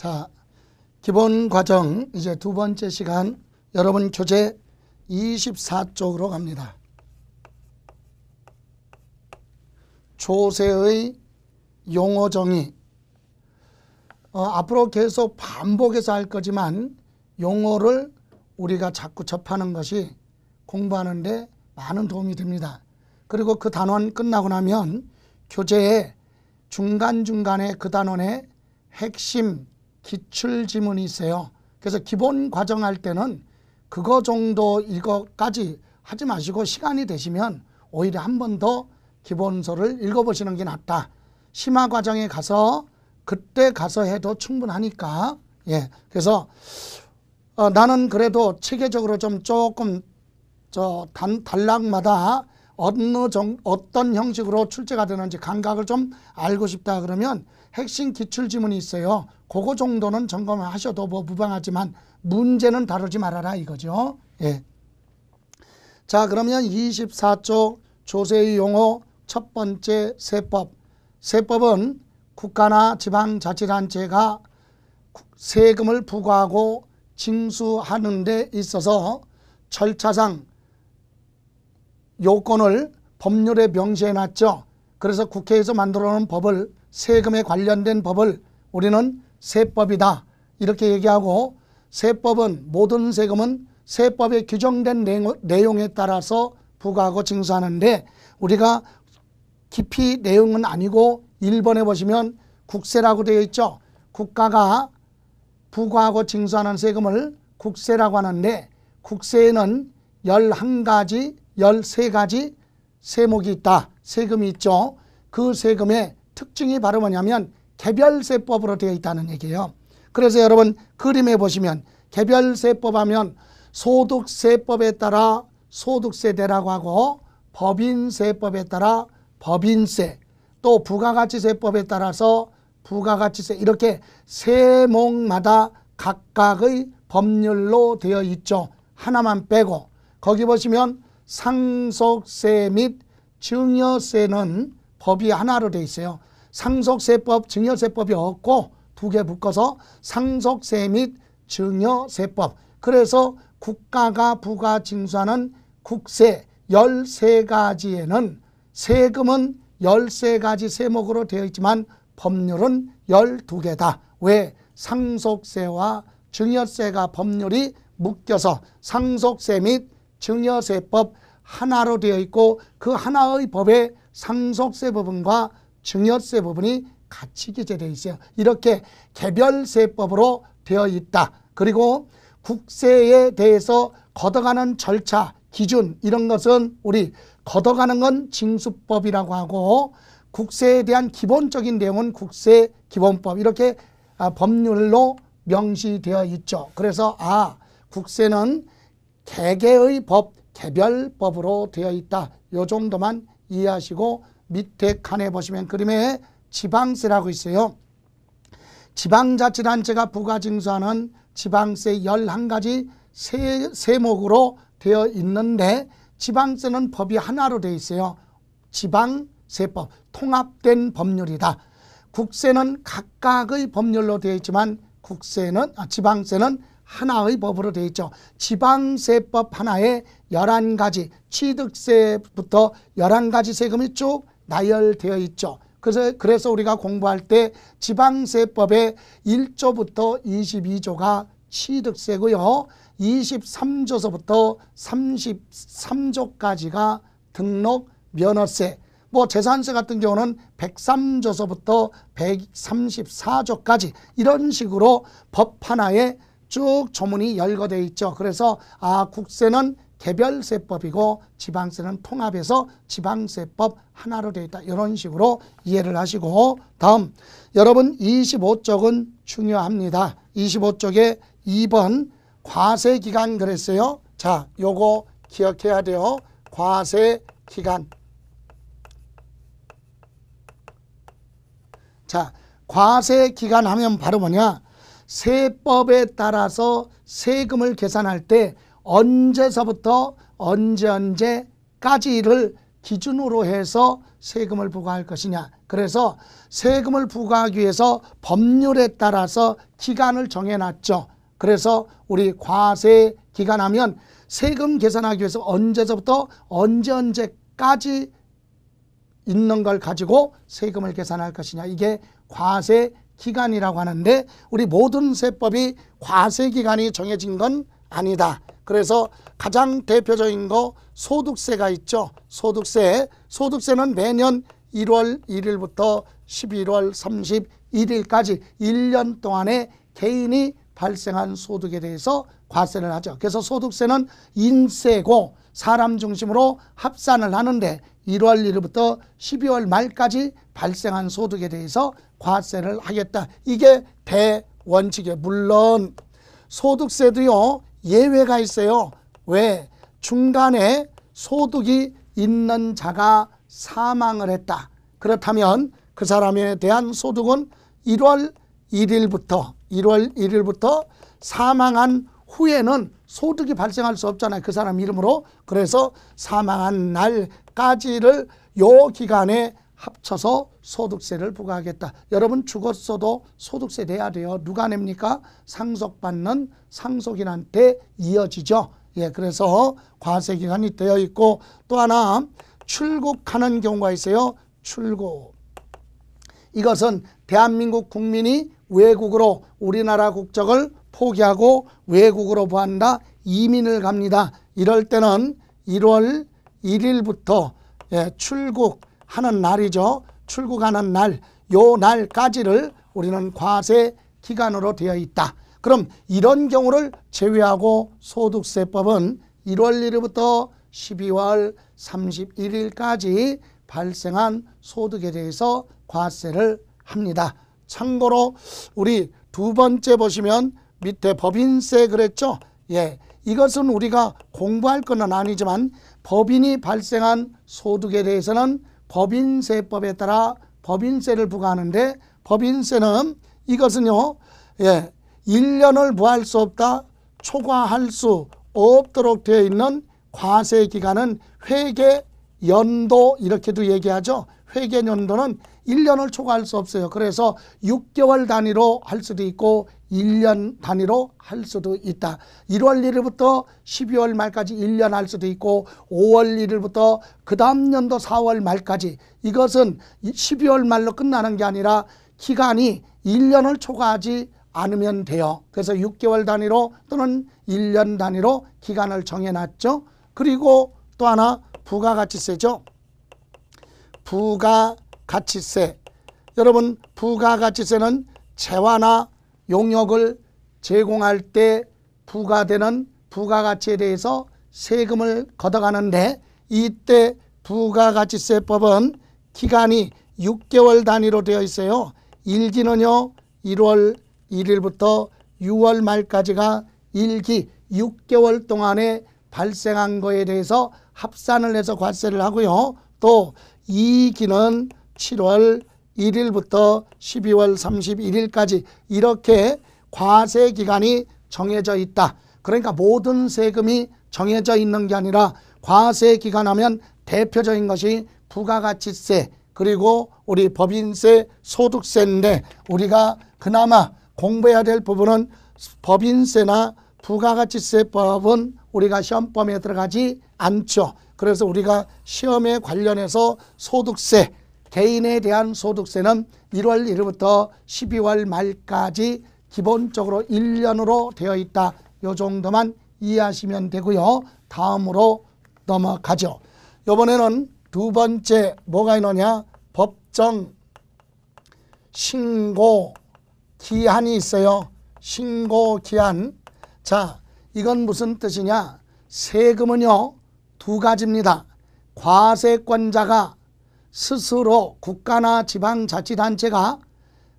자, 기본 과정 이제 두 번째 시간 여러분 교재 24쪽으로 갑니다. 조세의 용어 정의 어, 앞으로 계속 반복해서 할 거지만 용어를 우리가 자꾸 접하는 것이 공부하는데 많은 도움이 됩니다. 그리고 그 단원 끝나고 나면 교재의 중간중간에 그 단원의 핵심 기출 지문이 있어요. 그래서 기본 과정 할 때는 그거 정도 이거까지 하지 마시고 시간이 되시면 오히려 한 번 더 기본서를 읽어보시는 게 낫다. 심화 과정에 가서 그때 가서 해도 충분하니까 예 그래서 어, 나는 그래도 체계적으로 좀 조금 저 단, 단락마다 어느 정, 어떤 형식으로 출제가 되는지 감각을 좀 알고 싶다 그러면 핵심 기출 지문이 있어요. 그거 정도는 점검하셔도 뭐 무방하지만 문제는 다루지 말아라 이거죠. 예. 자 그러면 2 4조 조세의 용어 첫 번째 세법. 세법은 국가나 지방자치단체가 세금을 부과하고 징수하는 데 있어서 절차상 요건을 법률에 명시해 놨죠. 그래서 국회에서 만들어 놓은 법을 세금에 관련된 법을 우리는 세법이다 이렇게 얘기하고 세법은 모든 세금은 세법에 규정된 내용에 따라서 부과하고 징수하는데 우리가 깊이 내용은 아니고 1번에 보시면 국세라고 되어 있죠. 국가가 부과하고 징수하는 세금을 국세라고 하는데 국세에는 11가지, 13가지 세목이 있다. 세금이 있죠. 그 세금에 특징이 바로 뭐냐면 개별세법으로 되어 있다는 얘기예요. 그래서 여러분 그림에 보시면 개별세법 하면 소득세법에 따라 소득세대라고 하고 법인세법에 따라 법인세 또 부가가치세법에 따라서 부가가치세 이렇게 세목마다 각각의 법률로 되어 있죠. 하나만 빼고 거기 보시면 상속세 및 증여세는 법이 하나로 되어 있어요. 상속세법, 증여세법이 없고 두 개 묶어서 상속세 및 증여세법. 그래서 국가가 부과 징수하는 국세 열세가지에는 세금은 열세가지 세목으로 되어 있지만 법률은 열두 개다 왜? 상속세와 증여세가 법률이 묶여서 상속세 및 증여세법 하나로 되어 있고 그 하나의 법에 상속세 부분과 증여세 부분이 같이 기재되어 있어요. 이렇게 개별세법으로 되어 있다. 그리고 국세에 대해서 걷어가는 절차, 기준 이런 것은 우리 걷어가는 건 징수법이라고 하고 국세에 대한 기본적인 내용은 국세 기본법 이렇게 아, 법률로 명시되어 있죠. 그래서 아 국세는 개개의 법, 개별법으로 되어 있다. 요 정도만 이해하시고 밑에 칸에 보시면 그림에 지방세라고 있어요. 지방자치단체가 부과징수하는 지방세 열한 가지 세, 세목으로 되어 있는데 지방세는 법이 하나로 되어 있어요. 지방세법, 통합된 법률이다. 국세는 각각의 법률로 되어 있지만 국세는 아, 지방세는 하나의 법으로 되어 있죠. 지방세법 하나에 열한 가지 취득세부터 열한 가지 세금이 쭉 나열되어 있죠. 그래서, 그래서 우리가 공부할 때 지방세법의 1조부터 22조가 취득세고요. 23조서부터 33조까지가 등록 면허세. 뭐 재산세 같은 경우는 103조서부터 134조까지 이런 식으로 법 하나에 쭉 조문이 열거돼 있죠. 그래서 아 국세는 개별세법이고 지방세는 통합해서 지방세법 하나로 되어 있다. 이런 식으로 이해를 하시고 다음 여러분 25쪽은 중요합니다. 25쪽에 2번 과세기간 그랬어요. 자, 요거 기억해야 돼요. 과세기간 자, 과세기간 하면 바로 뭐냐? 세법에 따라서 세금을 계산할 때 언제서부터 언제 언제까지를 기준으로 해서 세금을 부과할 것이냐. 그래서 세금을 부과하기 위해서 법률에 따라서 기간을 정해놨죠. 그래서 우리 과세 기간 하면 세금 계산하기 위해서 언제서부터 언제 언제까지 있는 걸 가지고 세금을 계산할 것이냐. 이게 과세 기간이라고 하는데 우리 모든 세법이 과세 기간이 정해진 건 아니다. 그래서 가장 대표적인 거 소득세가 있죠. 소득세. 소득세는 매년 1월 1일부터 11월 31일까지 1년 동안에 개인이 발생한 소득에 대해서 과세를 하죠. 그래서 소득세는 인세고 사람 중심으로 합산을 하는데 1월 1일부터 12월 말까지 발생한 소득에 대해서 과세를 하겠다. 이게 대원칙이에요. 물론 소득세도요. 예외가 있어요. 왜? 중간에 소득이 있는 자가 사망을 했다. 그렇다면 그 사람에 대한 소득은 1월 1일부터 1월 1일부터 사망한 후에는 소득이 발생할 수 없잖아요. 그 사람 이름으로. 그래서 사망한 날까지를 요 기간에 합쳐서 소득세를 부과하겠다. 여러분 죽었어도 소득세 내야 돼요. 누가 냅니까? 상속받는 상속인한테 이어지죠. 예, 그래서 과세 기간이 되어 있고 또 하나 출국하는 경우가 있어요. 출국. 이것은 대한민국 국민이 외국으로 우리나라 국적을 포기하고 외국으로 보한다 이민을 갑니다. 이럴 때는 1월 1일부터 예, 출국 하는 날이죠. 출국하는 날, 요 날까지를 우리는 과세 기간으로 되어 있다. 그럼 이런 경우를 제외하고 소득세법은 1월 1일부터 12월 31일까지 발생한 소득에 대해서 과세를 합니다. 참고로 우리 두 번째 보시면 밑에 법인세 그랬죠? 예. 이것은 우리가 공부할 것은 아니지만 법인이 발생한 소득에 대해서는 법인세법에 따라 법인세를 부과하는데 법인세는 이것은요. 예. 1년을 부할 수 없다. 초과할 수 없도록 되어 있는 과세 기간은 회계 연도 이렇게도 얘기하죠. 회계 연도는 1년을 초과할 수 없어요. 그래서 6개월 단위로 할 수도 있고 1년 단위로 할 수도 있다. 1월 1일부터 12월 말까지 1년 할 수도 있고 5월 1일부터 그 다음 년도 4월 말까지 이것은 12월 말로 끝나는 게 아니라 기간이 1년을 초과하지 않으면 돼요. 그래서 6개월 단위로 또는 1년 단위로 기간을 정해놨죠. 그리고 또 하나 부가가치세죠. 부가 가치세. 여러분 부가가치세는 재화나 용역을 제공할 때 부과되는 부가가치에 대해서 세금을 걷어가는데 이때 부가가치세법은 기간이 6개월 단위로 되어 있어요. 일기는요 1월 1일부터 6월 말까지가 일기 6개월 동안에 발생한 거에 대해서 합산을 해서 과세를 하고요. 또 이기는 7월 1일부터 12월 31일까지 이렇게 과세 기간이 정해져 있다. 그러니까 모든 세금이 정해져 있는 게 아니라 과세 기간 하면 대표적인 것이 부가가치세 그리고 우리 법인세 소득세인데 우리가 그나마 공부해야 될 부분은 법인세나 부가가치세법은 우리가 시험범위에 들어가지 않죠. 그래서 우리가 시험에 관련해서 소득세 개인에 대한 소득세는 1월 1일부터 12월 말까지 기본적으로 1년으로 되어 있다. 요 정도만 이해하시면 되고요. 다음으로 넘어가죠. 이번에는 두 번째 뭐가 있느냐? 법정 신고 기한이 있어요. 신고 기한. 자, 이건 무슨 뜻이냐? 세금은요. 두 가지입니다. 과세권자가 스스로 국가나 지방자치단체가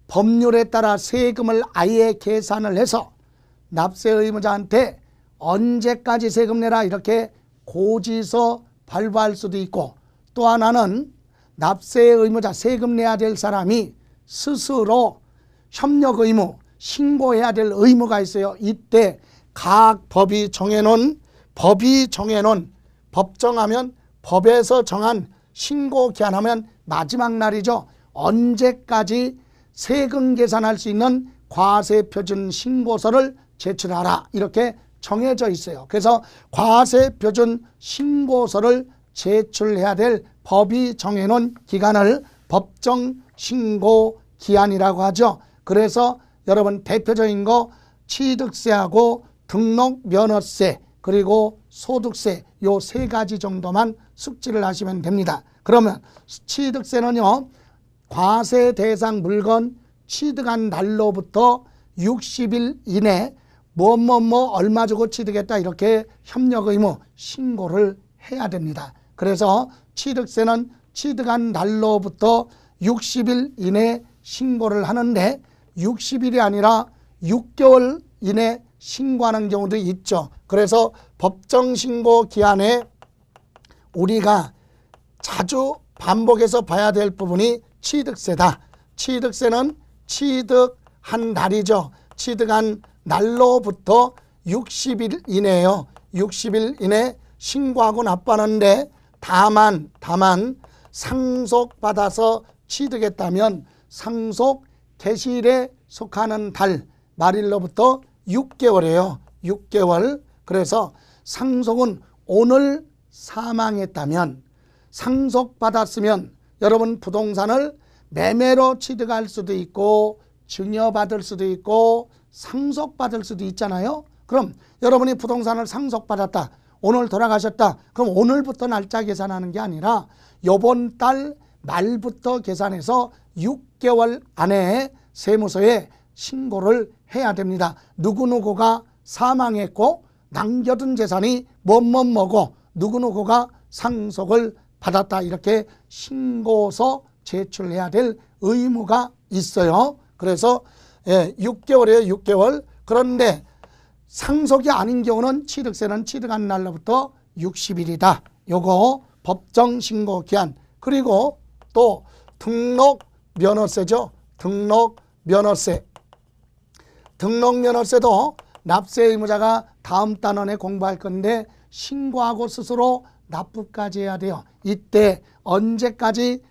법률에 따라 세금을 아예 계산을 해서 납세 의무자한테 언제까지 세금 내라 이렇게 고지서 발부할 수도 있고 또 하나는 납세 의무자 세금 내야 될 사람이 스스로 협력 의무 신고해야 될 의무가 있어요. 이때 각 법이 정해놓은 법이 정해놓은 법정하면 법에서 정한 신고 기한하면 마지막 날이죠. 언제까지 세금 계산할 수 있는 과세 표준 신고서를 제출하라. 이렇게 정해져 있어요. 그래서 과세 표준 신고서를 제출해야 될 법이 정해놓은 기간을 법정 신고 기한이라고 하죠. 그래서 여러분 대표적인 거 취득세하고 등록 면허세 그리고 소득세 요 세 가지 정도만 숙지를 하시면 됩니다. 그러면 취득세는요. 과세 대상 물건 취득한 날로부터 60일 이내 뭐뭐뭐 뭐 뭐 얼마 주고 취득했다 이렇게 협력 의무 신고를 해야 됩니다. 그래서 취득세는 취득한 날로부터 60일 이내 신고를 하는데 60일이 아니라 6개월 이내 신고하는 경우도 있죠. 그래서 법정 신고 기한에 우리가 자주 반복해서 봐야 될 부분이 취득세다. 취득세는 취득한 날이죠. 취득한 날로부터 60일 이내에요. 60일 이내 신고하고 납부하는데 다만 다만 상속받아서 취득했다면 상속 개시일에 속하는 달 말일로부터 6개월이에요. 6개월. 그래서 상속은 오늘 사망했다면 상속받았으면 여러분 부동산을 매매로 취득할 수도 있고 증여받을 수도 있고 상속받을 수도 있잖아요. 그럼 여러분이 부동산을 상속받았다. 오늘 돌아가셨다. 그럼 오늘부터 날짜 계산하는 게 아니라 요번 달 말부터 계산해서 6개월 안에 세무서에 신고를 해야 됩니다. 누구누구가 사망했고 남겨둔 재산이 뭐뭐뭐고 누구누구가 상속을 받았다 이렇게 신고서 제출해야 될 의무가 있어요. 그래서 예, 6개월이에요. 6개월. 그런데 상속이 아닌 경우는 취득세는 취득한 날로부터 60일이다. 요거 법정 신고 기한. 그리고 또 등록 면허세죠. 등록 면허세. 등록 면허세도 납세 의무자가 다음 단원에 공부할 건데 신고하고 스스로 납부까지 해야 돼요. 이때 언제까지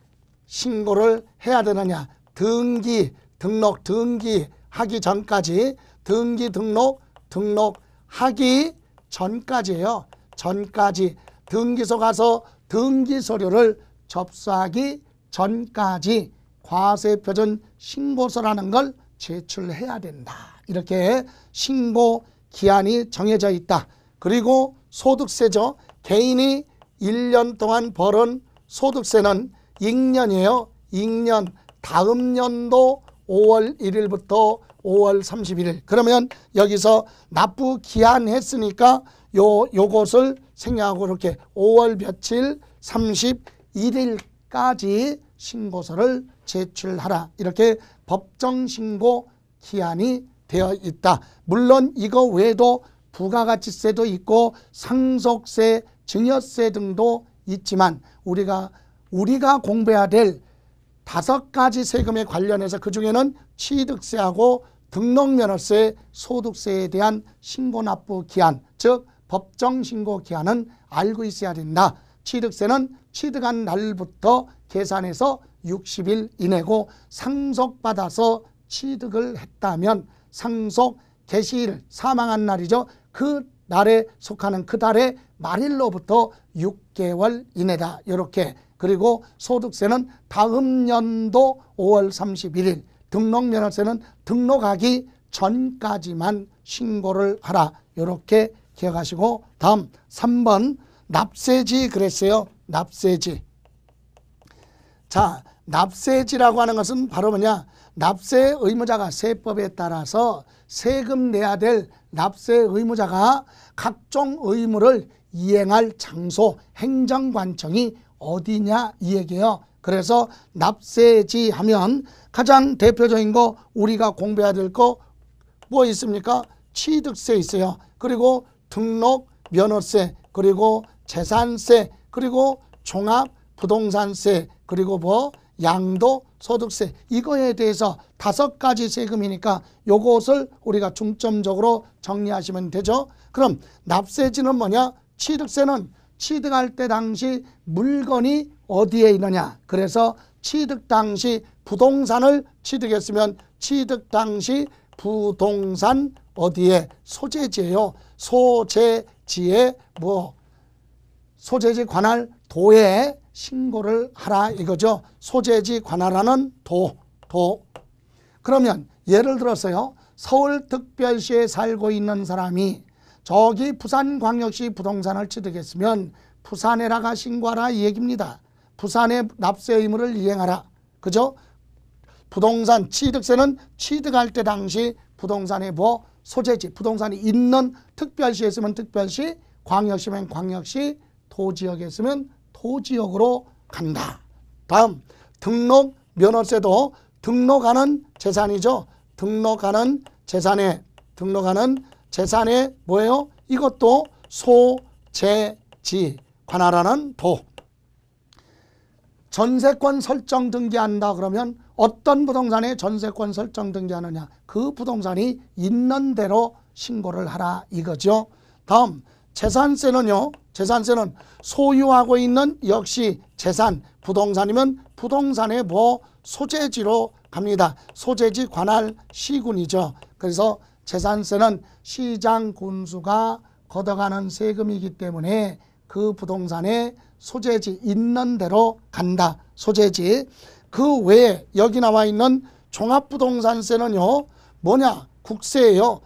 신고를 해야 되느냐. 등기, 등록, 등기 하기 전까지 등기, 등록, 등록 하기 전까지예요. 전까지 등기소 가서 등기 서류를 접수하기 전까지 과세표준 신고서라는 걸 제출해야 된다. 이렇게 신고 기한이 정해져 있다. 그리고 소득세죠. 개인이 1년 동안 벌은 소득세는 익년이에요. 익년 다음 년도 5월 1일부터 5월 31일. 그러면 여기서 납부 기한 했으니까 요 요것을 생략하고 이렇게 5월 며칠 31일까지 신고서를 제출하라. 이렇게 법정 신고 기한이 되어 있다. 물론 이거 외에도 부가가치세도 있고 상속세, 증여세 등도 있지만 우리가 우리가 공부해야 될 다섯 가지 세금에 관련해서 그중에는 취득세하고 등록면허세, 소득세에 대한 신고 납부 기한, 즉 법정 신고 기한은 알고 있어야 된다. 취득세는 취득한 날부터 계산해서 60일 이내고 상속받아서 취득을 했다면 상속 개시일 사망한 날이죠. 그 날에 속하는 그 달의 말일로부터 6개월 이내다. 이렇게 그리고 소득세는 다음 연도 5월 31일 등록면허세는 등록하기 전까지만 신고를 하라. 이렇게 기억하시고 다음 3번 납세지 그랬어요. 납세지. 자, 납세지라고 하는 것은 바로 뭐냐? 납세 의무자가 세법에 따라서 세금 내야 될 납세 의무자가 각종 의무를 이행할 장소 행정관청이 어디냐 이 얘기예요. 그래서 납세지 하면 가장 대표적인 거 우리가 공부해야 될 거 뭐 있습니까? 취득세 있어요. 그리고 등록 면허세 그리고 재산세 그리고 종합 부동산세 그리고 뭐 양도, 소득세 이거에 대해서 다섯 가지 세금이니까 요것을 우리가 중점적으로 정리하시면 되죠. 그럼 납세지는 뭐냐? 취득세는 취득할 때 당시 물건이 어디에 있느냐. 그래서 취득 당시 부동산을 취득했으면 취득 당시 부동산 어디에 소재지예요. 소재지에 뭐 소재지 관할 도에 신고를 하라 이거죠. 소재지 관할하는 도, 도. 그러면 예를 들어서요. 서울특별시에 살고 있는 사람이 저기 부산광역시 부동산을 취득했으면 부산에나가 신고하라 이 얘기입니다. 부산의 납세 의무를 이행하라. 그죠? 부동산 취득세는 취득할 때 당시 부동산의 뭐 소재지 부동산이 있는 특별시에 있으면 특별시 광역시면 광역시 도지역에 있으면 토지역으로 간다. 다음 등록 면허세도 등록하는 재산이죠. 등록하는 재산에 등록하는 재산에 뭐예요? 이것도 소재지 관할하는 도 전세권 설정 등기한다 그러면 어떤 부동산에 전세권 설정 등기하느냐 그 부동산이 있는 대로 신고를 하라 이거죠. 다음 재산세는요 재산세는 소유하고 있는 역시 재산, 부동산이면 부동산의 뭐 소재지로 갑니다. 소재지 관할 시군이죠. 그래서 재산세는 시장 군수가 걷어가는 세금이기 때문에 그 부동산의 소재지 있는 대로 간다. 소재지. 그 외에 여기 나와 있는 종합부동산세는요. 뭐냐? 국세예요.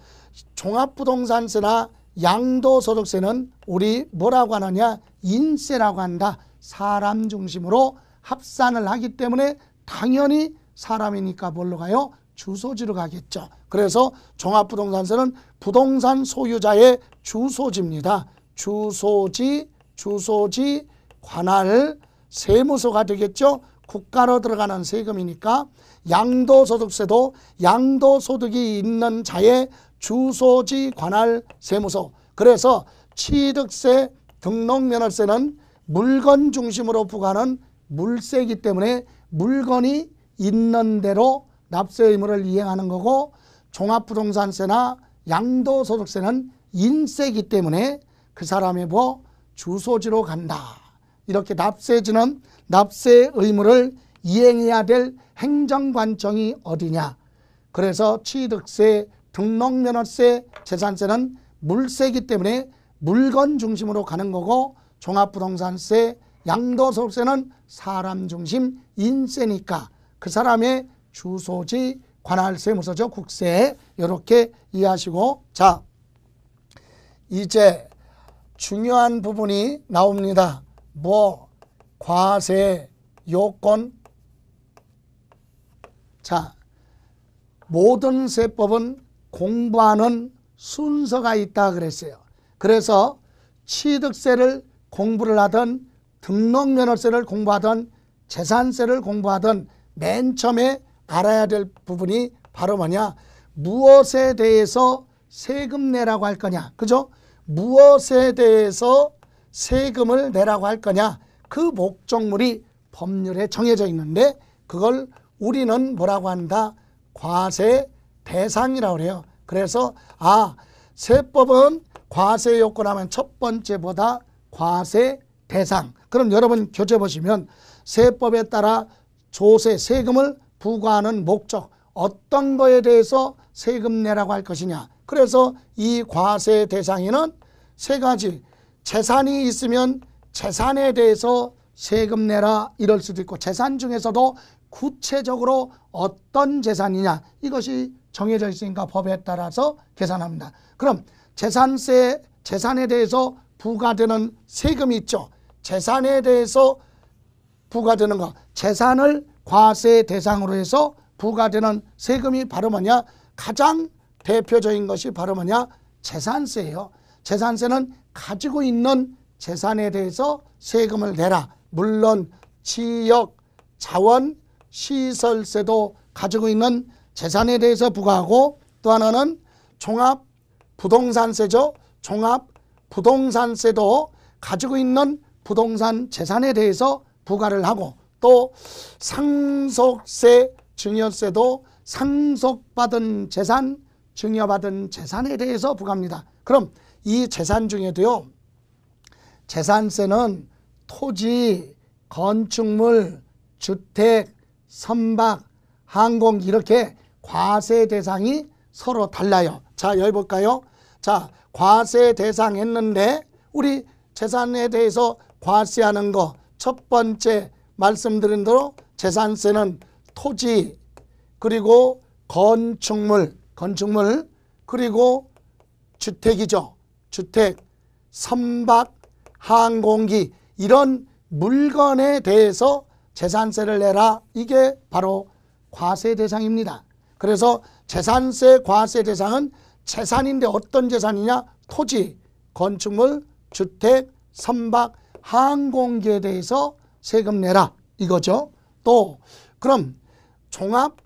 종합부동산세나 양도 소득세는 우리 뭐라고 하느냐 인세라고 한다. 사람 중심으로 합산을 하기 때문에 당연히 사람이니까 뭘로 가요? 주소지로 가겠죠. 그래서 종합부동산세는 부동산 소유자의 주소지입니다. 주소지, 주소지, 관할, 세무서가 되겠죠. 국가로 들어가는 세금이니까 양도소득세도 양도소득이 있는 자의 주소지 관할 세무서 그래서 취득세 등록면허세는 물건 중심으로 부과하는 물세이기 때문에 물건이 있는 대로 납세 의무를 이행하는 거고 종합부동산세나 양도소득세는 인세이기 때문에 그 사람의 뭐 주소지로 간다. 이렇게 납세지는 납세 의무를 이행해야 될 행정관청이 어디냐. 그래서 취득세, 등록면허세, 재산세는 물세이기 때문에 물건 중심으로 가는 거고 종합부동산세, 양도소득세는 사람 중심 인세니까 그 사람의 주소지, 관할세, 무서죠 국세 이렇게 이해하시고 자 이제 중요한 부분이 나옵니다. 뭐 과세 요건 자 모든 세법은 공부하는 순서가 있다 그랬어요. 그래서 취득세를 공부를 하던 등록면허세를 공부하던 재산세를 공부하던 맨 처음에 알아야 될 부분이 바로 뭐냐 무엇에 대해서 세금 내라고 할 거냐 그죠? 무엇에 대해서 세금을 내라고 할 거냐 그 목적물이 법률에 정해져 있는데 그걸 우리는 뭐라고 한다? 과세 대상이라고 그래요. 그래서 아 세법은 과세 요건하면 첫 번째보다 과세 대상. 그럼 여러분 교재 보시면 세법에 따라 조세 세금을 부과하는 목적 어떤 거에 대해서 세금 내라고 할 것이냐. 그래서 이 과세 대상에는 세 가지 재산이 있으면 재산에 대해서 세금 내라 이럴 수도 있고 재산 중에서도 구체적으로 어떤 재산이냐 이것이 정해져 있으니까 법에 따라서 계산합니다. 그럼 재산세 재산에 대해서 부과되는 세금이 있죠. 재산에 대해서 부과되는 거 재산을 과세 대상으로 해서 부과되는 세금이 바로 뭐냐 가장 대표적인 것이 바로 뭐냐 재산세예요. 재산세는 가지고 있는 재산에 대해서 세금을 내라. 물론 지역, 자원, 시설세도 가지고 있는 재산에 대해서 부과하고 또 하나는 종합 부동산세죠. 종합 부동산세도 가지고 있는 부동산 재산에 대해서 부과를 하고 또 상속세, 증여세도 상속받은 재산, 증여받은 재산에 대해서 부과합니다. 그럼 이 재산 중에도요. 재산세는 토지, 건축물, 주택, 선박, 항공 이렇게 과세 대상이 서로 달라요. 자, 여기 볼까요? 자, 과세 대상 했는데 우리 재산에 대해서 과세하는 거 첫 번째 말씀드린 대로 재산세는 토지 그리고 건축물, 건축물 그리고 주택이죠. 주택, 선박, 항공기 이런 물건에 대해서 재산세를 내라. 이게 바로 과세 대상입니다. 그래서 재산세 과세 대상은 재산인데 어떤 재산이냐? 토지, 건축물, 주택, 선박, 항공기에 대해서 세금 내라 이거죠. 또 그럼 종합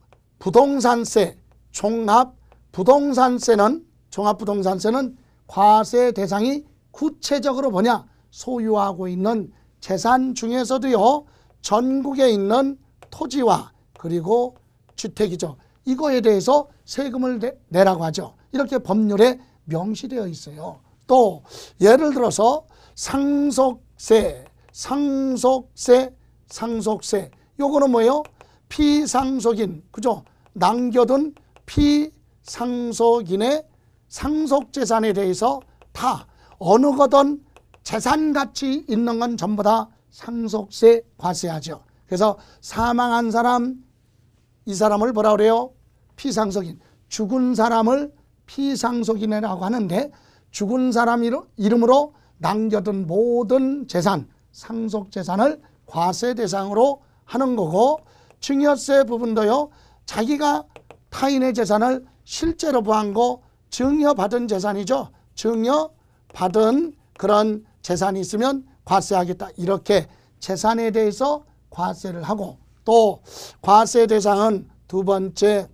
부동산세, 종합 부동산세는 종합 부동산세는 과세 대상이 구체적으로 뭐냐? 소유하고 있는 재산 중에서도요. 전국에 있는 토지와 그리고 주택이죠. 이거에 대해서 세금을 내, 내라고 하죠. 이렇게 법률에 명시되어 있어요. 또 예를 들어서 상속세, 상속세, 상속세. 요거는 뭐예요? 피상속인, 그죠? 남겨둔 피상속인의 상속재산에 대해서 다 어느 거든 재산같이 있는 건 전부 다 상속세 과세하죠. 그래서 사망한 사람, 이 사람을 뭐라 그래요? 피상속인 죽은 사람을 피상속인이라고 하는데 죽은 사람 이름으로 남겨둔 모든 재산 상속 재산을 과세 대상으로 하는 거고 증여세 부분도요 자기가 타인의 재산을 실제로 부한 거 증여받은 재산이죠 증여받은 그런 재산이 있으면 과세하겠다 이렇게 재산에 대해서 과세를 하고 또 과세 대상은 두 번째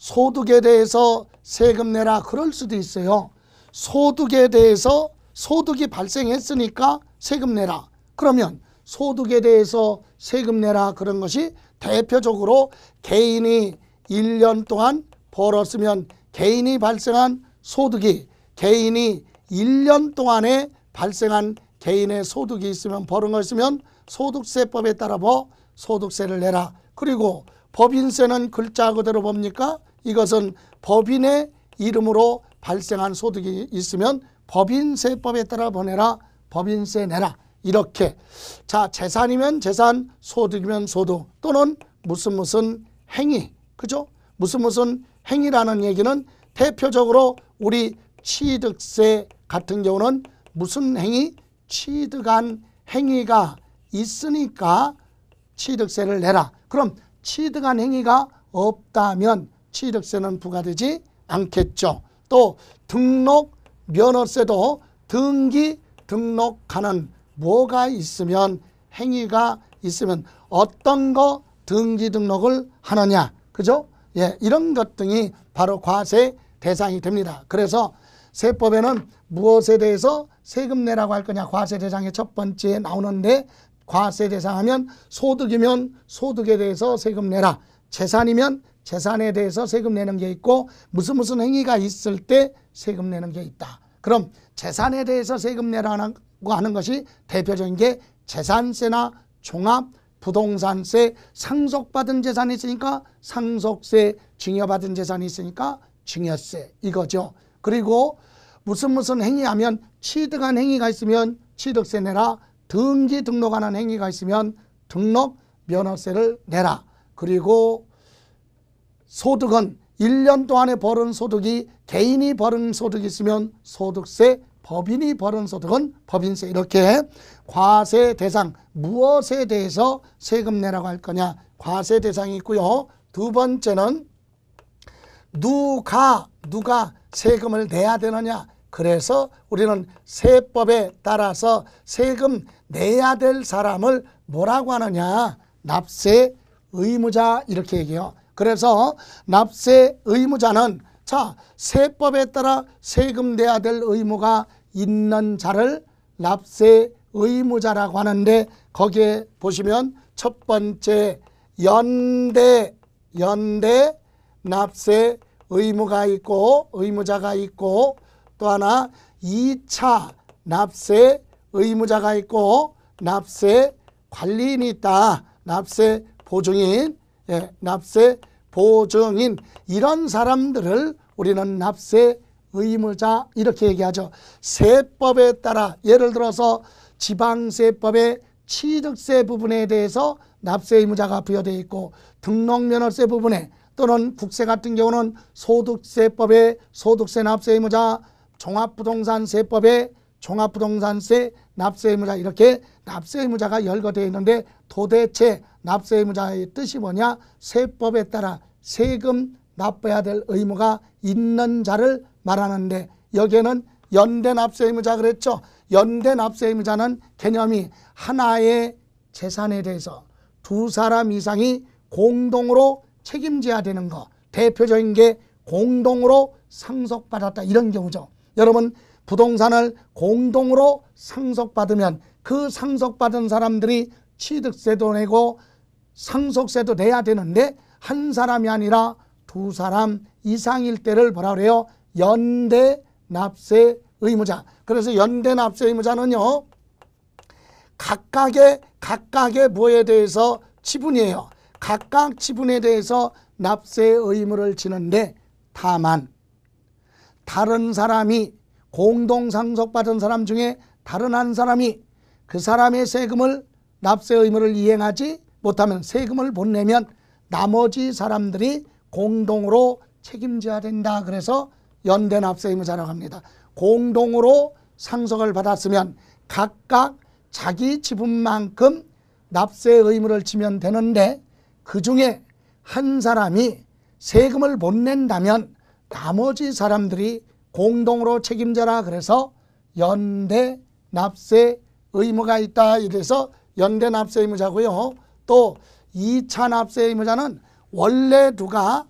소득에 대해서 세금 내라 그럴 수도 있어요. 소득에 대해서 소득이 발생했으니까 세금 내라. 그러면 소득에 대해서 세금 내라 그런 것이 대표적으로 개인이 1년 동안 벌었으면 개인이 발생한 소득이 개인이 1년 동안에 발생한 개인의 소득이 있으면 벌은 거 있으면 소득세법에 따라 뭐 소득세를 내라. 그리고 법인세는 글자 그대로 뭡니까? 이것은 법인의 이름으로 발생한 소득이 있으면 법인세법에 따라 보내라 법인세 내라 이렇게 자 재산이면 재산 소득이면 소득 또는 무슨 무슨 행위 그죠 무슨 무슨 행위라는 얘기는 대표적으로 우리 취득세 같은 경우는 무슨 행위 취득한 행위가 있으니까 취득세를 내라 그럼 취득한 행위가 없다면 취득세는 부과되지 않겠죠. 또 등록 면허세도 등기 등록하는 뭐가 있으면 행위가 있으면 어떤 거 등기 등록을 하느냐. 그죠? 예, 이런 것 등이 바로 과세 대상이 됩니다. 그래서 세법에는 무엇에 대해서 세금 내라고 할 거냐 과세 대상의 첫 번째에 나오는데 과세 대상하면 소득이면 소득에 대해서 세금 내라 재산이면 재산에 대해서 세금 내는 게 있고 무슨 무슨 행위가 있을 때 세금 내는 게 있다. 그럼 재산에 대해서 세금 내라고 하는 것이 대표적인 게 재산세나 종합 부동산세, 상속받은 재산이 있으니까 상속세, 증여받은 재산이 있으니까 증여세 이거죠. 그리고 무슨 무슨 행위하면 취득한 행위가 있으면 취득세 내라. 등기 등록하는 행위가 있으면 등록 면허세를 내라. 그리고 소득은 1년 동안에 벌은 소득이 개인이 벌은 소득이 있으면 소득세, 법인이 벌은 소득은 법인세 이렇게 과세 대상 무엇에 대해서 세금 내라고 할 거냐 과세 대상이 있고요. 두 번째는 누가 누가 세금을 내야 되느냐 그래서 우리는 세법에 따라서 세금 내야 될 사람을 뭐라고 하느냐 납세 의무자 이렇게 얘기해요. 그래서 납세 의무자는 자 세법에 따라 세금 내야 될 의무가 있는 자를 납세 의무자라고 하는데 거기에 보시면 첫 번째 연대 연대 납세 의무가 있고 의무자가 있고 또 하나 이차 납세 의무자가 있고 납세 관리인이 있다. 납세 보증인, 예, 납세 보증인 이런 사람들을 우리는 납세 의무자 이렇게 얘기하죠. 세법에 따라 예를 들어서 지방세법의 취득세 부분에 대해서 납세 의무자가 부여되어 있고 등록면허세 부분에 또는 국세 같은 경우는 소득세법의 소득세 납세 의무자 종합부동산세법의 종합부동산세 납세의무자 이렇게 납세의무자가 열거되어 있는데 도대체 납세의무자의 뜻이 뭐냐? 세법에 따라 세금 납부해야 될 의무가 있는 자를 말하는데 여기에는 연대 납세의무자 그랬죠. 연대 납세의무자는 개념이 하나의 재산에 대해서 두 사람 이상이 공동으로 책임져야 되는 거 대표적인 게 공동으로 상속받았다 이런 경우죠. 여러분 부동산을 공동으로 상속받으면 그 상속받은 사람들이 취득세도 내고 상속세도 내야 되는데 한 사람이 아니라 두 사람 이상일 때를 뭐라 그래요? 연대 납세 의무자. 그래서 연대 납세 의무자는요. 각각의 각각의 뭐에 대해서 지분이에요. 각각 지분에 대해서 납세 의무를 지는데 다만 다른 사람이 공동 상속받은 사람 중에 다른 한 사람이 그 사람의 세금을 납세 의무를 이행하지 못하면 세금을 못 내면 나머지 사람들이 공동으로 책임져야 된다. 그래서 연대 납세 의무자라고 합니다. 공동으로 상속을 받았으면 각각 자기 지분만큼 납세 의무를 지면 되는데 그 중에 한 사람이 세금을 못 낸다면 나머지 사람들이 공동으로 책임져라 그래서 연대 납세 의무가 있다 이래서 연대 납세 의무자고요. 또 2차 납세 의무자는 원래 누가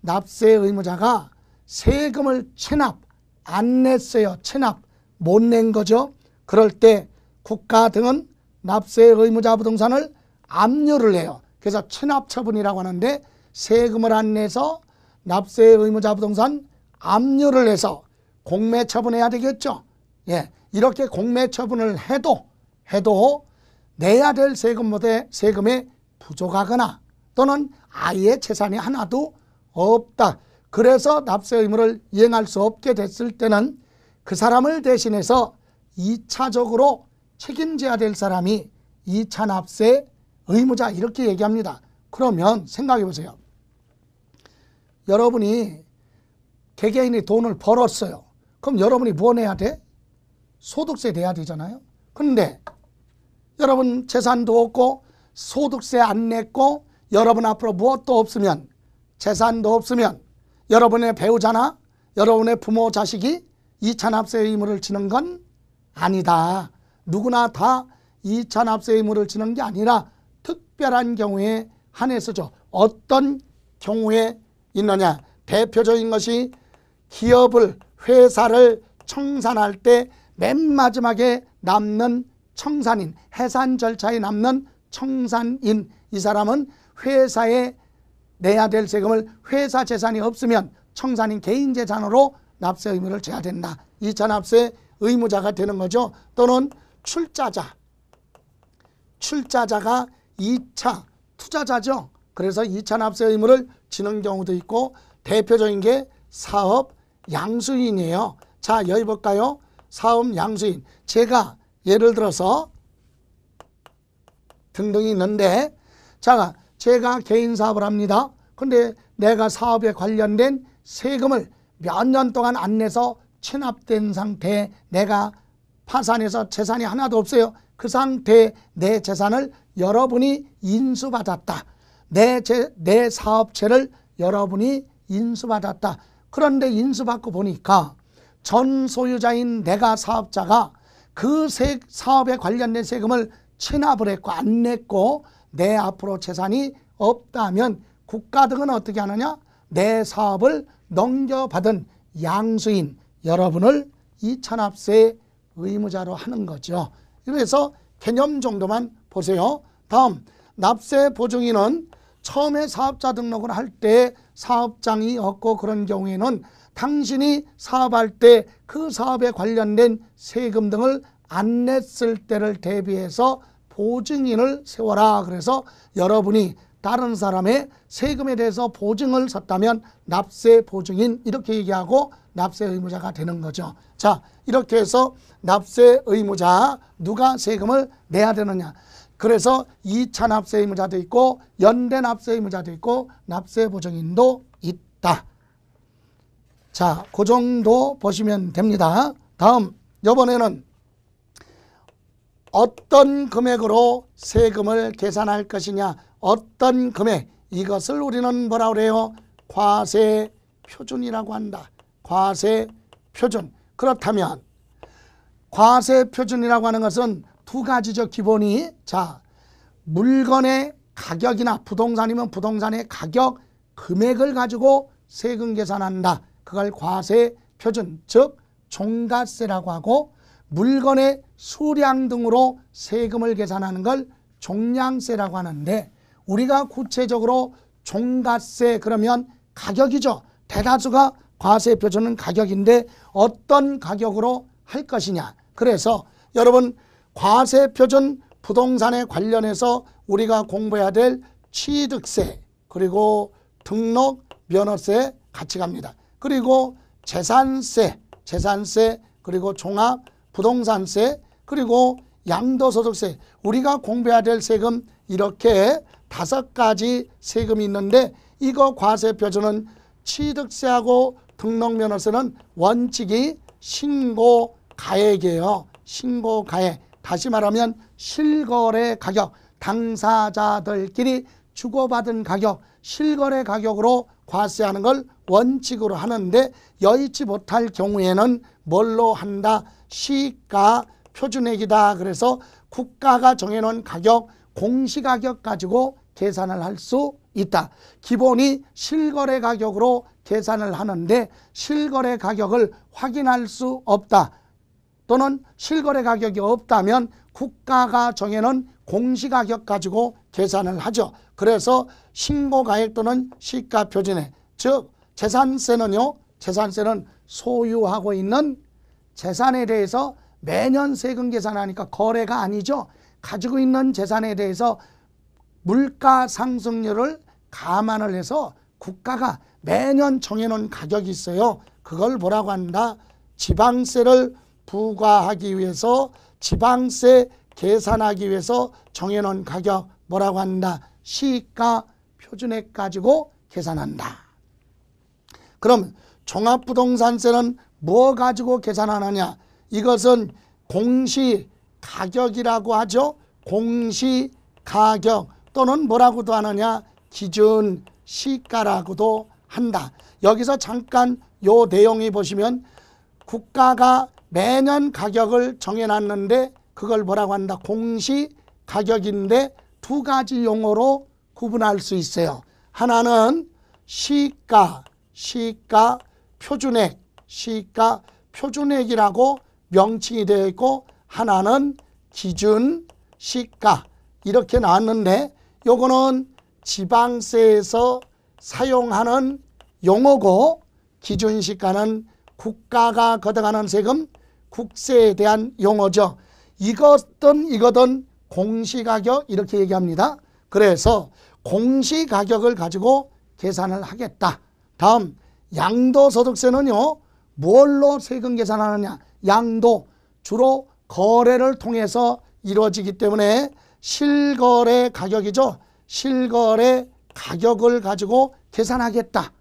납세 의무자가 세금을 체납 안 냈어요. 체납 못 낸 거죠. 그럴 때 국가 등은 납세 의무자 부동산을 압류를 해요. 그래서 체납 처분이라고 하는데 세금을 안 내서 납세 의무자 부동산 압류를 해서 공매 처분해야 되겠죠. 예. 이렇게 공매 처분을 해도 해도 내야 될 세금보다 세금에 부족하거나 또는 아예 재산이 하나도 없다. 그래서 납세 의무를 이행할 수 없게 됐을 때는 그 사람을 대신해서 2차적으로 책임져야 될 사람이 2차 납세 의무자 이렇게 얘기합니다. 그러면 생각해 보세요. 여러분이 개개인이 돈을 벌었어요. 그럼 여러분이 무엇 뭐 해야 돼? 소득세 내야 되잖아요. 근데 여러분 재산도 없고 소득세 안 냈고 여러분 앞으로 무엇도 없으면 재산도 없으면 여러분의 배우자나 여러분의 부모 자식이 이차납세 의무를 지는 건 아니다. 누구나 다 이차납세 의무를 지는 게 아니라 특별한 경우에 한해서죠. 어떤 경우에 있느냐. 대표적인 것이 기업을 회사를 청산할 때 맨 마지막에 남는 청산인 해산 절차에 남는 청산인 이 사람은 회사에 내야 될 세금을 회사 재산이 없으면 청산인 개인 재산으로 납세 의무를 져야 된다. 2차 납세 의무자가 되는 거죠. 또는 출자자. 출자자가 2차 투자자죠. 그래서 2차 납세 의무를 지는 경우도 있고 대표적인 게 사업, 양수인이에요. 자, 여기 볼까요? 사음 양수인. 제가 예를 들어서 등등이 있는데 자, 제가 개인 사업을 합니다. 근데 내가 사업에 관련된 세금을 몇 년 동안 안 내서 체납된 상태 내가 파산해서 재산이 하나도 없어요. 그상태내 재산을 여러분이 인수받았다. 내, 제, 내 사업체를 여러분이 인수받았다. 그런데 인수받고 보니까 전 소유자인 내가 사업자가 그 세, 사업에 관련된 세금을 체납을 했고 안 냈고 내 앞으로 재산이 없다면 국가 등은 어떻게 하느냐? 내 사업을 넘겨받은 양수인 여러분을 이천납세 의무자로 하는 거죠. 그래서 개념 정도만 보세요. 다음 납세 보증인은 처음에 사업자 등록을 할 때 사업장이 없고 그런 경우에는 당신이 사업할 때 그 사업에 관련된 세금 등을 안 냈을 때를 대비해서 보증인을 세워라. 그래서 여러분이 다른 사람의 세금에 대해서 보증을 섰다면 납세 보증인 이렇게 얘기하고 납세 의무자가 되는 거죠. 자, 이렇게 해서 납세 의무자 누가 세금을 내야 되느냐. 그래서 2차 납세 의무자도 있고 연대 납세 의무자도 있고 납세 보증인도 있다. 자, 그 정도 보시면 됩니다. 다음, 이번에는 어떤 금액으로 세금을 계산할 것이냐, 어떤 금액, 이것을 우리는 뭐라 그래요? 과세 표준이라고 한다. 과세 표준. 그렇다면 과세 표준이라고 하는 것은 두 가지죠 기본이 자 물건의 가격이나 부동산이면 부동산의 가격 금액을 가지고 세금 계산한다 그걸 과세 표준 즉 종가세라고 하고 물건의 수량 등으로 세금을 계산하는 걸 종량세라고 하는데 우리가 구체적으로 종가세 그러면 가격이죠 대다수가 과세 표준은 가격인데 어떤 가격으로 할 것이냐 그래서 여러분 과세표준 부동산에 관련해서 우리가 공부해야 될 취득세 그리고 등록 면허세 같이 갑니다. 그리고 재산세, 재산세 그리고 종합 부동산세 그리고 양도소득세 우리가 공부해야 될 세금 이렇게 다섯 가지 세금이 있는데 이거 과세 표준은 취득세하고 등록면허세는 원칙이 신고 가액이에요. 신고 가액. 다시 말하면 실거래 가격, 당사자들끼리 주고받은 가격, 실거래 가격으로 과세하는 걸 원칙으로 하는데 여의치 못할 경우에는 뭘로 한다? 시가 표준액이다. 그래서 국가가 정해놓은 가격, 공시가격 가지고 계산을 할 수 있다. 기본이 실거래 가격으로 계산을 하는데 실거래 가격을 확인할 수 없다. 또는 실거래 가격이 없다면 국가가 정해놓은 공시가격 가지고 계산을 하죠. 그래서 신고가액 또는 시가표준액 즉 재산세는요. 재산세는 소유하고 있는 재산에 대해서 매년 세금 계산하니까 거래가 아니죠. 가지고 있는 재산에 대해서 물가 상승률을 감안을 해서 국가가 매년 정해놓은 가격이 있어요. 그걸 뭐라고 한다? 지방세를 부과하기 위해서 지방세 계산하기 위해서 정해놓은 가격 뭐라고 한다? 시가 표준액 가지고 계산한다. 그럼 종합부동산세는 뭐 가지고 계산하느냐? 이것은 공시 가격이라고 하죠. 공시 가격 또는 뭐라고도 하느냐? 기준 시가라고도 한다. 여기서 잠깐 요 내용이 보시면 국가가 매년 가격을 정해놨는데 그걸 뭐라고 한다? 공시 가격인데 두 가지 용어로 구분할 수 있어요. 하나는 시가, 시가 표준액, 시가 표준액이라고 명칭이 되어 있고 하나는 기준 시가 이렇게 나왔는데 요거는 지방세에서 사용하는 용어고 기준 시가는 국가가 걷어가는 세금 국세에 대한 용어죠. 이것든 이거든 공시가격 이렇게 얘기합니다. 그래서 공시가격을 가지고 계산을 하겠다. 다음 양도소득세는요. 뭘로 세금 계산하느냐. 양도 주로 거래를 통해서 이루어지기 때문에 실거래 가격이죠. 실거래 가격을 가지고 계산하겠다.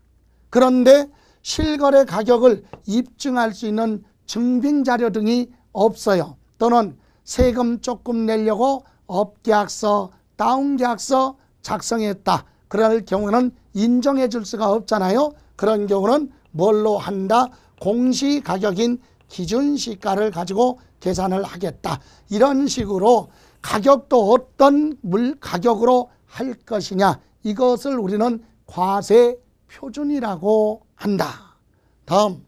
그런데 실거래 가격을 입증할 수 있는 증빙자료 등이 없어요. 또는 세금 조금 내려고 업계약서, 다운계약서 작성했다. 그럴 경우는 인정해 줄 수가 없잖아요. 그런 경우는 뭘로 한다? 공시가격인 기준시가를 가지고 계산을 하겠다. 이런 식으로 가격도 어떤 물 가격으로 할 것이냐 이것을 우리는 과세 표준이라고 한다. 다음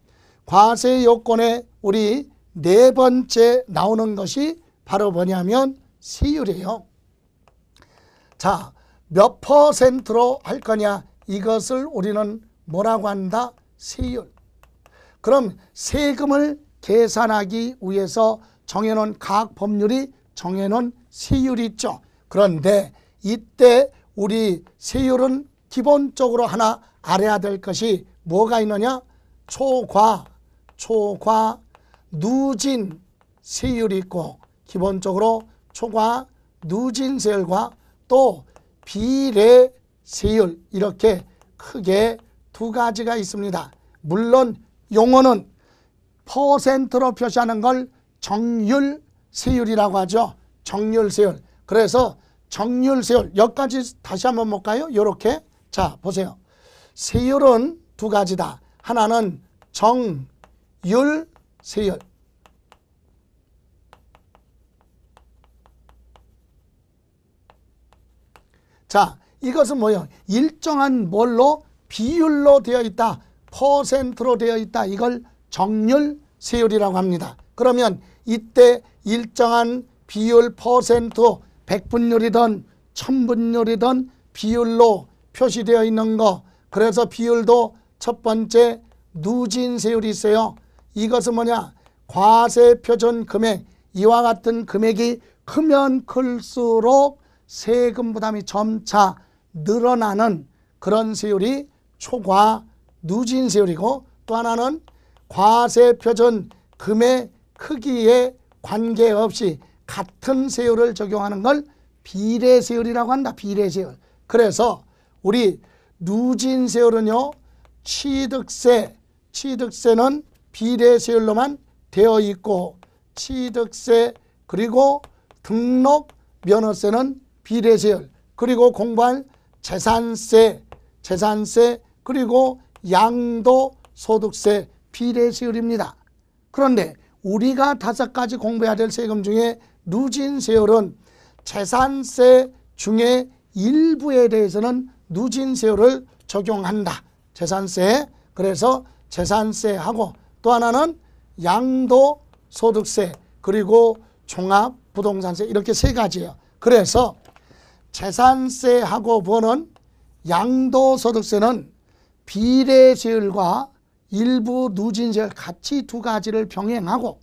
과세 요건에 우리 네 번째 나오는 것이 바로 뭐냐면 세율이에요. 자, 몇 퍼센트로 할 거냐? 이것을 우리는 뭐라고 한다? 세율. 그럼 세금을 계산하기 위해서 정해놓은 각 법률이 정해놓은 세율이 있죠. 그런데 이때 우리 세율은 기본적으로 하나 알아야 될 것이 뭐가 있느냐? 초과 초과 누진 세율이 있고 기본적으로 초과 누진 세율과 또 비례 세율 이렇게 크게 두 가지가 있습니다. 물론 용어는 퍼센트로 표시하는 걸 정률 세율이라고 하죠. 정률 세율. 그래서 정률 세율 여기까지 다시 한번 볼까요? 이렇게 자 보세요. 세율은 두 가지다. 하나는 정 열, 세열. 자, 이것은 뭐예요? 일정한 뭘로 비율로 되어 있다. 퍼센트로 되어 있다. 이걸 정률 세율이라고 합니다. 그러면 이때 일정한 비율 퍼센트 백분율이든 천분율이든 비율로 표시되어 있는 거 그래서 비율도 첫 번째 누진세율이 있어요. 이것은 뭐냐? 과세 표준 금액 이와 같은 금액이 크면 클수록 세금 부담이 점차 늘어나는 그런 세율이 초과 누진 세율이고 또 하나는 과세 표준 금액 크기에 관계없이 같은 세율을 적용하는 걸 비례세율이라고 한다. 비례세율. 그래서 우리 누진세율은요. 취득세, 취득세는 비례세율로만 되어 있고 취득세 그리고 등록 면허세는 비례세율 그리고 공부할 재산세 재산세 그리고 양도 소득세 비례세율입니다. 그런데 우리가 다섯 가지 공부해야 될 세금 중에 누진세율은 재산세 중에 일부에 대해서는 누진세율을 적용한다. 재산세 그래서 재산세하고 또 하나는 양도 소득세 그리고 종합 부동산세 이렇게 세 가지예요. 그래서 재산세하고 보는 양도 소득세는 비례세율과 일부 누진세율 같이 두 가지를 병행하고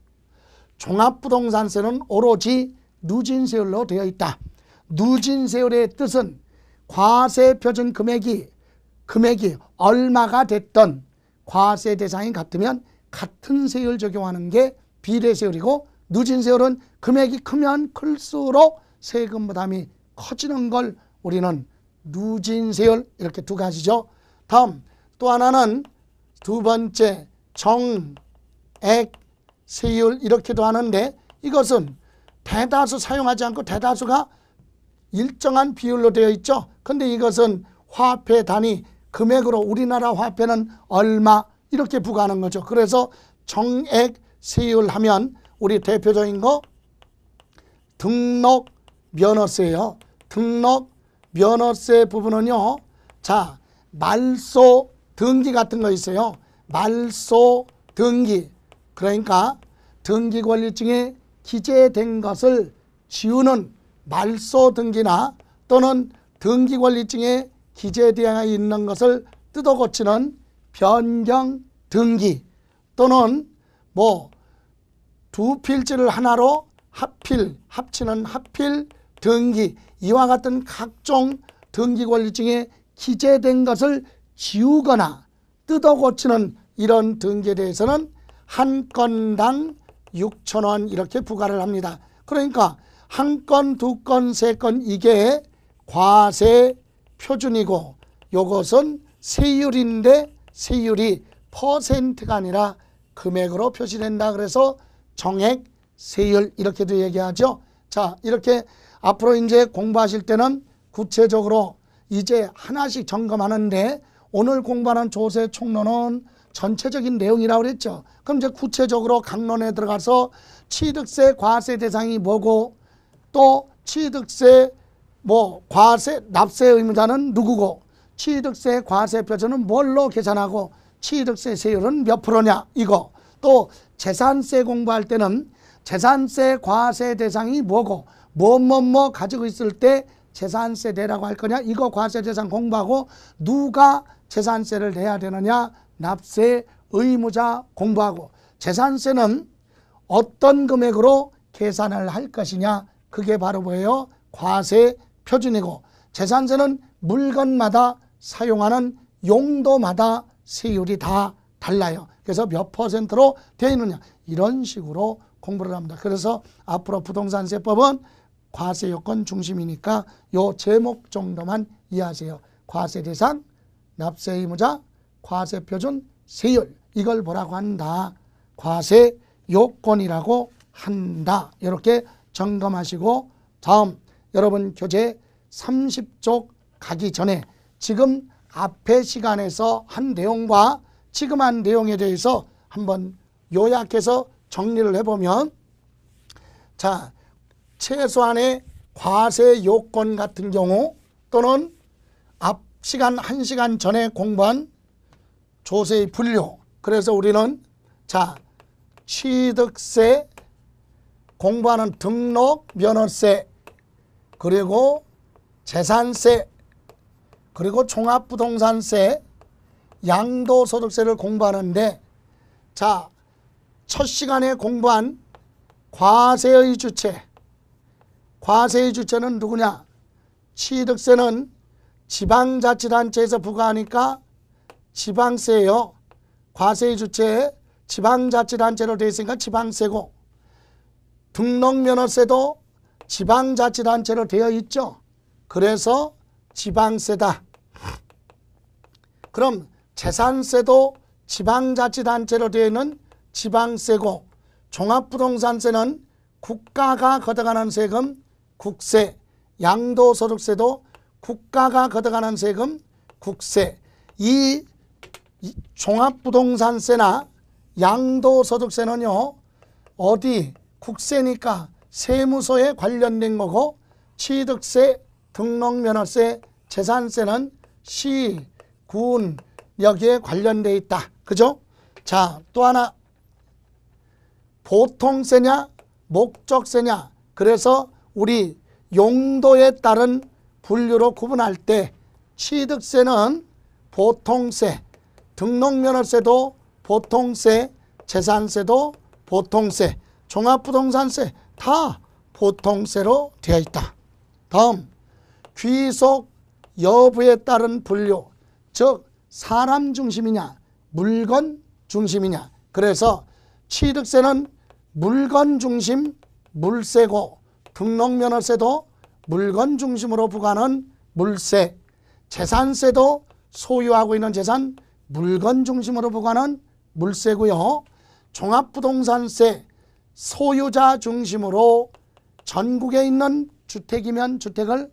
종합부동산세는 오로지 누진세율로 되어 있다. 누진세율의 뜻은 과세 표준 금액이 금액이 얼마가 됐던 과세 대상이 같으면 같은 세율 적용하는 게 비례세율이고 누진 세율은 금액이 크면 클수록 세금 부담이 커지는 걸 우리는 누진 세율 이렇게 두 가지죠. 다음 또 하나는 두 번째 정액 세율 이렇게도 하는데 이것은 대다수 사용하지 않고 대다수가 일정한 비율로 되어 있죠. 근데 이것은 화폐 단위 금액으로 우리나라 화폐는 얼마 이렇게 부과하는 거죠. 그래서 정액 세율 하면 우리 대표적인 거 등록 면허세예요. 등록 면허세 부분은요. 자, 말소 등기 같은 거 있어요. 말소 등기. 그러니까 등기 권리증에 기재된 것을 지우는 말소 등기나 또는 등기 권리증에 기재되어 있는 것을 뜯어 고치는 변경 등기 또는 뭐 두 필지를 하나로 합필, 합치는 합필, 등기 이와 같은 각종 등기 권리증에 기재된 것을 지우거나 뜯어 고치는 이런 등기에 대해서는 한 건당 6천 원 이렇게 부과를 합니다. 그러니까 한 건, 두 건, 세 건 이게 과세 표준이고 이것은 세율인데 세율이 퍼센트가 아니라 금액으로 표시된다. 그래서 정액, 세율 이렇게도 얘기하죠. 자 이렇게 앞으로 이제 공부하실 때는 구체적으로 이제 하나씩 점검하는데 오늘 공부하는 조세 총론은 전체적인 내용이라고 그랬죠. 그럼 이제 구체적으로 강론에 들어가서 취득세 과세 대상이 뭐고 또 취득세 뭐 과세 납세 의무자는 누구고 취득세 과세 표준은 뭘로 계산하고 취득세 세율은 몇 프로냐 이거 또 재산세 공부할 때는 재산세 과세 대상이 뭐고 뭐뭐뭐 뭐, 뭐 가지고 있을 때 재산세 내라고 할 거냐 이거 과세 대상 공부하고 누가 재산세를 내야 되느냐 납세 의무자 공부하고 재산세는 어떤 금액으로 계산을 할 것이냐 그게 바로 뭐예요 과세 표준이고 재산세는 물건마다 사용하는 용도마다 세율이 다 달라요. 그래서 몇 퍼센트로 되어 있느냐 이런 식으로 공부를 합니다. 그래서 앞으로 부동산세법은 과세 요건 중심이니까 요 제목 정도만 이해하세요. 과세 대상, 납세 의무자, 과세 표준, 세율 이걸 뭐라고 한다. 과세 요건이라고 한다. 이렇게 점검하시고 다음 여러분 교재 30쪽 가기 전에 지금 앞의 시간에서 한 내용과 지금 한 내용에 대해서 한번 요약해서 정리를 해보면 자 최소한의 과세 요건 같은 경우 또는 앞 시간 한 시간 전에 공부한 조세의 분류 그래서 우리는 자 취득세 공부하는 등록 면허세 그리고 재산세 그리고 종합부동산세, 양도소득세를 공부하는데 자, 첫 시간에 공부한 과세의 주체 과세의 주체는 누구냐? 취득세는 지방자치단체에서 부과하니까 지방세예요. 과세의 주체 지방자치단체로 되어 있으니까 지방세고 등록면허세도 지방자치단체로 되어 있죠. 그래서 지방세다. 그럼 재산세도 지방자치단체로 되어 있는 지방세고 종합부동산세는 국가가 걷어가는 세금 국세, 양도소득세도 국가가 걷어가는 세금 국세, 이 종합부동산세나 양도소득세는요 어디 국세니까 세무서에 관련된 거고 취득세 등록면허세, 재산세는 시, 군, 여기에 관련돼 있다. 그죠? 자, 또 하나 보통세냐 목적세냐 그래서 우리 용도에 따른 분류로 구분할 때 취득세는 보통세, 등록면허세도 보통세, 재산세도 보통세, 종합부동산세 다 보통세로 되어 있다. 다음 귀속 여부에 따른 분류 즉 사람 중심이냐 물건 중심이냐 그래서 취득세는 물건 중심 물세고 등록면허세도 물건 중심으로 부과하는 물세 재산세도 소유하고 있는 재산 물건 중심으로 부과하는 물세고요 종합부동산세 소유자 중심으로 전국에 있는 주택이면 주택을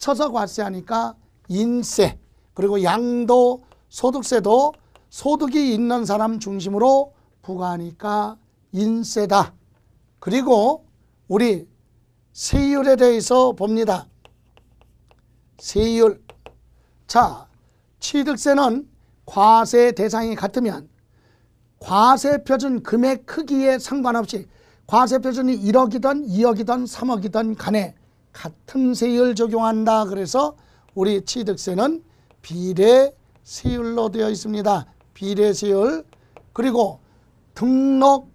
처서 과세하니까 인세 그리고 양도 소득세도 소득이 있는 사람 중심으로 부과하니까 인세다. 그리고 우리 세율에 대해서 봅니다. 세율. 자, 취득세는 과세 대상이 같으면 과세 표준 금액 크기에 상관없이 과세 표준이 1억이든 2억이든 3억이든 간에 같은 세율 적용한다. 그래서 우리 취득세는 비례 세율로 되어 있습니다. 비례 세율 그리고 등록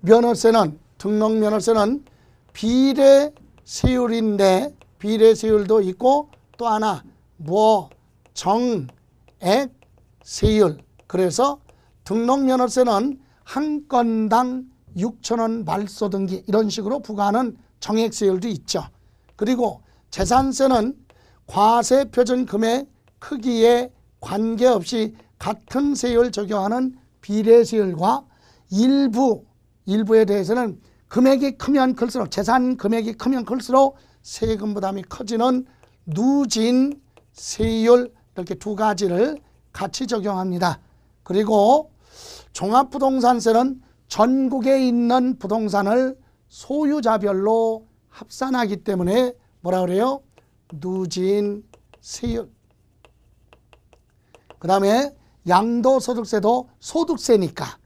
면허세는 등록 면허세는 비례 세율인데 비례 세율도 있고 또 하나 뭐 정액 세율 그래서 등록 면허세는 한 건당 6천 원 말소 등기 이런 식으로 부과하는 정액 세율도 있죠. 그리고 재산세는 과세 표준금의 크기에 관계없이 같은 세율 적용하는 비례세율과 일부 일부에 대해서는 금액이 크면 클수록 재산 금액이 크면 클수록 세금 부담이 커지는 누진 세율 이렇게 두 가지를 같이 적용합니다. 그리고 종합부동산세는 전국에 있는 부동산을 소유자별로 합산하기 때문에 뭐라 그래요? 누진 세율. 그 다음에 양도 소득세도 소득세니까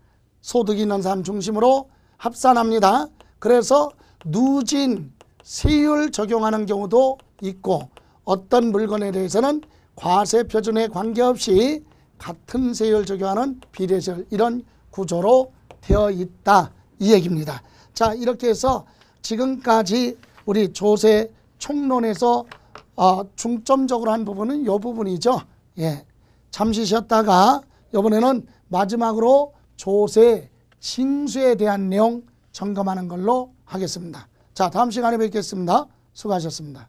소득 있는 사람 중심으로 합산합니다. 그래서 누진 세율 적용하는 경우도 있고 어떤 물건에 대해서는 과세 표준에 관계없이 같은 세율 적용하는 비례세율 이런 구조로 되어 있다 이 얘기입니다. 자 이렇게 해서 지금까지 우리 조세 총론에서 어, 중점적으로 한 부분은 요 부분이죠. 예. 잠시 쉬었다가 이번에는 마지막으로 조세 징수에 대한 내용 점검하는 걸로 하겠습니다. 자, 다음 시간에 뵙겠습니다. 수고하셨습니다.